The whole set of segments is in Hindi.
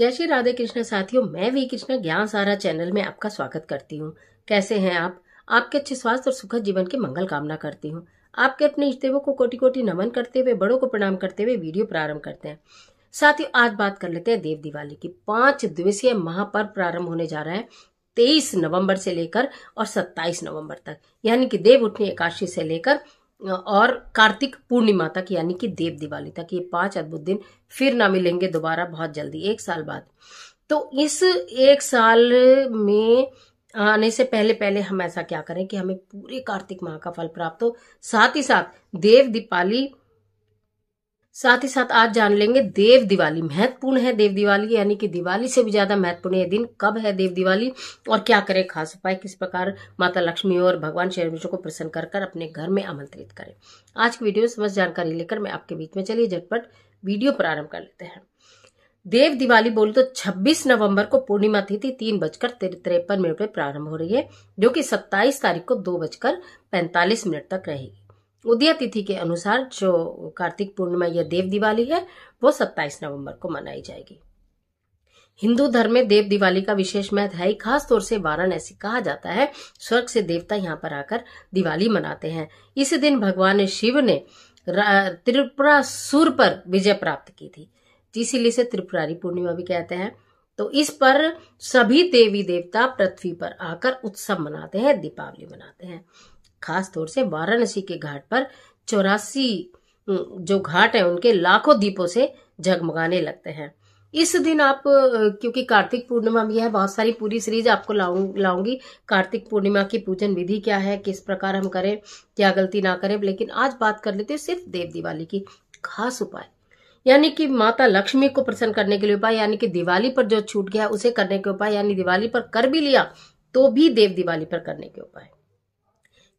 जय श्री राधे कृष्ण साथियों मैं भी कृष्णा ज्ञान सारा चैनल में आपका स्वागत करती हूँ कैसे हैं आप आपके अच्छे स्वास्थ्य और सुखद जीवन की मंगल कामना करती हूँ आपके अपने इश्तेवों देवों को कोटि कोटि नमन करते हुए बड़ों को प्रणाम करते हुए वीडियो प्रारंभ करते हैं साथियों आज बात कर लेते हैं देव दिवाली की पांच दिवसीय महापर्व प्रारंभ होने जा रहा है तेईस नवम्बर से लेकर और सत्ताईस नवम्बर तक यानी कि देव उठनी एकादशी से लेकर और कार्तिक पूर्णिमा तक यानी कि देव दिवाली तक ये पांच अद्भुत दिन फिर ना मिलेंगे दोबारा बहुत जल्दी एक साल बाद तो इस एक साल में आने से पहले पहले हम ऐसा क्या करें कि हमें पूरे कार्तिक माह का फल प्राप्त हो साथ ही साथ देव दीपाली साथ ही साथ आज जान लेंगे देव दिवाली महत्वपूर्ण है देव दिवाली यानी कि दिवाली से भी ज्यादा महत्वपूर्ण यह दिन कब है देव दिवाली और क्या करें खास उपाय किस प्रकार माता लक्ष्मी और भगवान श्री विष्णु को प्रसन्न कर कर अपने घर में आमंत्रित करें आज की वीडियो समस्त जानकारी लेकर मैं आपके बीच में चलिए झटपट वीडियो प्रारंभ कर लेते हैं देव दिवाली बोल तो 26 नवंबर को पूर्णिमा तिथि तीन बजकर तिरपन मिनट में प्रारंभ हो रही है जो कि 27 तारीख को दो बजकर पैंतालीस मिनट तक रहेगी उदय तिथि के अनुसार जो कार्तिक पूर्णिमा या देव दिवाली है वो 27 नवंबर को मनाई जाएगी हिंदू धर्म में देव दिवाली का विशेष महत्व है खास तौर से वाराणसी कहा जाता है स्वर्ग से देवता यहाँ पर आकर दिवाली मनाते हैं इस दिन भगवान शिव ने त्रिपुरा सुर पर विजय प्राप्त की थी इसीलिए से त्रिपुरारी पूर्णिमा भी कहते हैं तो इस पर सभी देवी देवता पृथ्वी पर आकर उत्सव मनाते हैं दीपावली मनाते हैं खास तौर से वाराणसी के घाट पर चौरासी जो घाट है उनके लाखों दीपों से जगमगाने लगते हैं इस दिन आप क्योंकि कार्तिक पूर्णिमा भी है बहुत सारी पूरी सीरीज आपको लाऊ लाऊंगी कार्तिक पूर्णिमा की पूजन विधि क्या है किस प्रकार हम करें क्या गलती ना करें लेकिन आज बात कर लेते हैं सिर्फ देव दिवाली की खास उपाय यानी कि माता लक्ष्मी को प्रसन्न करने के लिए उपाय यानी कि दिवाली पर जो छूट गया उसे करने के उपाय यानी दिवाली पर कर भी लिया तो भी देव दिवाली पर करने के उपाय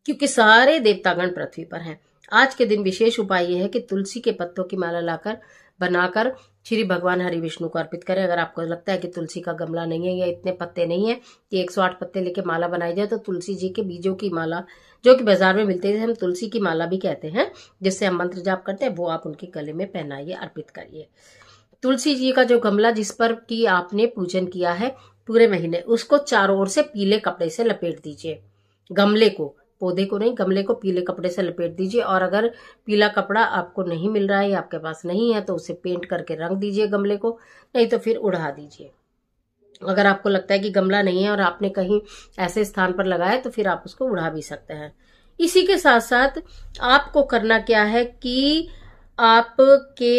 क्योंकि सारे देवतागण पृथ्वी पर हैं आज के दिन विशेष उपाय यह है कि तुलसी के पत्तों की माला लाकर बनाकर श्री भगवान हरि विष्णु को अर्पित करें अगर आपको लगता है कि तुलसी का गमला नहीं है या इतने पत्ते नहीं है कि 108 पत्ते लेके माला बनाई जाए तो तुलसी जी के बीजों की माला जो कि बाजार में मिलते थे हम तुलसी की माला भी कहते हैं जिससे हम मंत्र जाप करते हैं वो आप उनके गले में पहनाइए अर्पित करिए तुलसी जी का जो गमला जिस पर की आपने पूजन किया है पूरे महीने उसको चारों ओर से पीले कपड़े से लपेट दीजिए गमले को पौधे को नहीं गमले को पीले कपड़े से लपेट दीजिए और अगर पीला कपड़ा आपको नहीं मिल रहा है या आपके पास नहीं है तो उसे पेंट करके रंग दीजिए गमले को नहीं तो फिर उड़ा दीजिए अगर आपको लगता है कि गमला नहीं है और आपने कहीं ऐसे स्थान पर लगाया तो फिर आप उसको उड़ा भी सकते हैं इसी के साथ साथ आपको करना क्या है कि आपके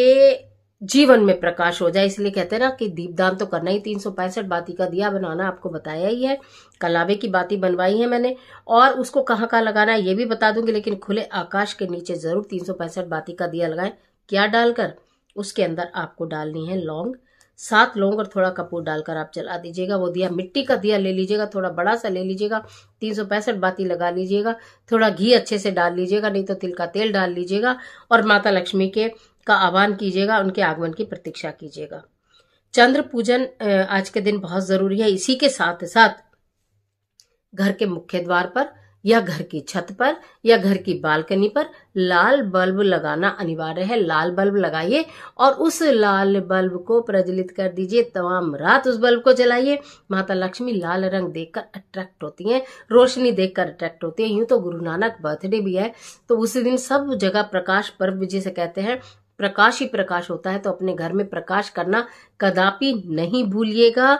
जीवन में प्रकाश हो जाए इसलिए कहते हैं ना कि दीपदान तो करना ही तीन सौ पैंसठ बाती का दिया बनाना आपको बताया ही है कलावे की बाती बनवाई है मैंने और उसको कहाँ कहाँ लगाना है ये भी बता दूंगी लेकिन खुले आकाश के नीचे जरूर तीन सौ पैंसठ बाती का दिया लगाएं क्या डालकर उसके अंदर आपको डालनी है लौंग सात लौंग और थोड़ा कपूर डालकर आप जला दीजिएगा वो दिया मिट्टी का दिया ले लीजिएगा थोड़ा बड़ा सा ले लीजिएगा तीन सौ पैंसठ बाती लगा लीजिएगा थोड़ा घी अच्छे से डाल लीजिएगा नहीं तो तिल का तेल डाल लीजिएगा और माता लक्ष्मी के का आह्वान कीजिएगा उनके आगमन की प्रतीक्षा कीजिएगा चंद्र पूजन आज के दिन बहुत जरूरी है इसी के साथ साथ घर के मुख्य द्वार पर या घर की छत पर या घर की बालकनी पर लाल बल्ब लगाना अनिवार्य है लाल बल्ब लगाइए और उस लाल बल्ब को प्रज्वलित कर दीजिए तमाम रात उस बल्ब को जलाइए माता लक्ष्मी लाल रंग देखकर अट्रैक्ट होती हैं रोशनी देखकर अट्रैक्ट होती है यूं तो गुरु नानक बर्थडे भी है तो उसी दिन सब जगह प्रकाश पर्व जिसे कहते हैं प्रकाश ही प्रकाश होता है तो अपने घर में प्रकाश करना कदापि नहीं भूलिएगा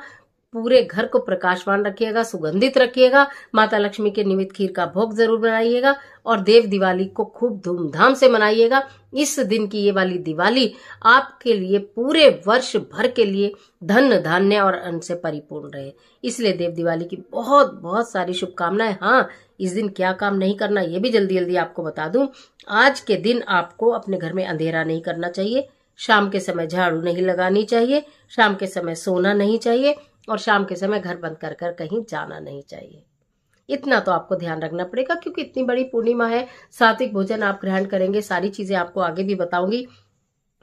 पूरे घर को प्रकाशवान रखिएगा सुगंधित रखिएगा माता लक्ष्मी के निमित्त खीर का भोग जरूर बनाइएगा और देव दिवाली को खूब धूमधाम से मनाइएगा इस दिन की ये वाली दिवाली आपके लिए पूरे वर्ष भर के लिए धन धान्य और अन्न से परिपूर्ण रहे इसलिए देव दिवाली की बहुत बहुत सारी शुभकामनाएं हाँ इस दिन क्या काम नहीं करना ये भी जल्दी जल्दी आपको बता दू आज के दिन आपको अपने घर में अंधेरा नहीं करना चाहिए शाम के समय झाड़ू नहीं लगानी चाहिए शाम के समय सोना नहीं चाहिए और शाम के समय घर बंद कर कर कहीं जाना नहीं चाहिए इतना तो आपको ध्यान रखना पड़ेगा क्योंकि इतनी बड़ी पूर्णिमा है सात्विक भोजन आप ग्रहण करेंगे सारी चीजें आपको आगे भी बताऊंगी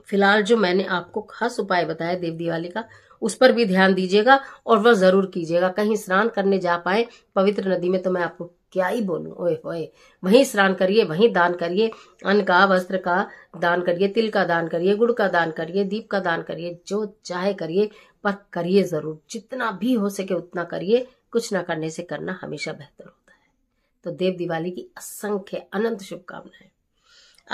फिलहाल जो मैंने आपको खास उपाय बताया देव दिवाली का उस पर भी ध्यान दीजिएगा और वह जरूर कीजिएगा कहीं स्नान करने जा पाए पवित्र नदी में तो मैं आपको क्या ही बोलू ओए ओए वहीं स्नान करिए वहीं दान करिए अन्न का वस्त्र का दान करिए तिल का दान करिए गुड़ का दान करिए दीप का दान करिए जो चाहे करिए पर करिए जरूर जितना भी हो सके उतना करिए कुछ ना करने से करना हमेशा बेहतर होता है तो देव दिवाली की असंख्य अनंत शुभकामनाएं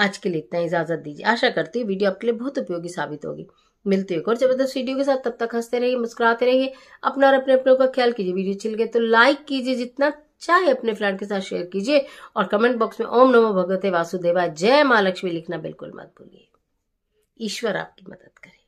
आज के लिए इतना इजाजत दीजिए आशा करती हूँ वीडियो आपके लिए बहुत उपयोगी साबित होगी मिलती है और जबरदस्त वीडियो के साथ तब तक हंसते रहिए मुस्कुराते रहिए अपना और अपने अपनों का ख्याल कीजिए वीडियो छिल गए तो लाइक कीजिए जितना चाहे अपने फ्रेंड के साथ शेयर कीजिए और कमेंट बॉक्स में ओम नमो भगवते वासुदेवा जय महालक्ष्मी लक्ष्मी लिखना बिल्कुल मत भूलिए ईश्वर आपकी मदद करे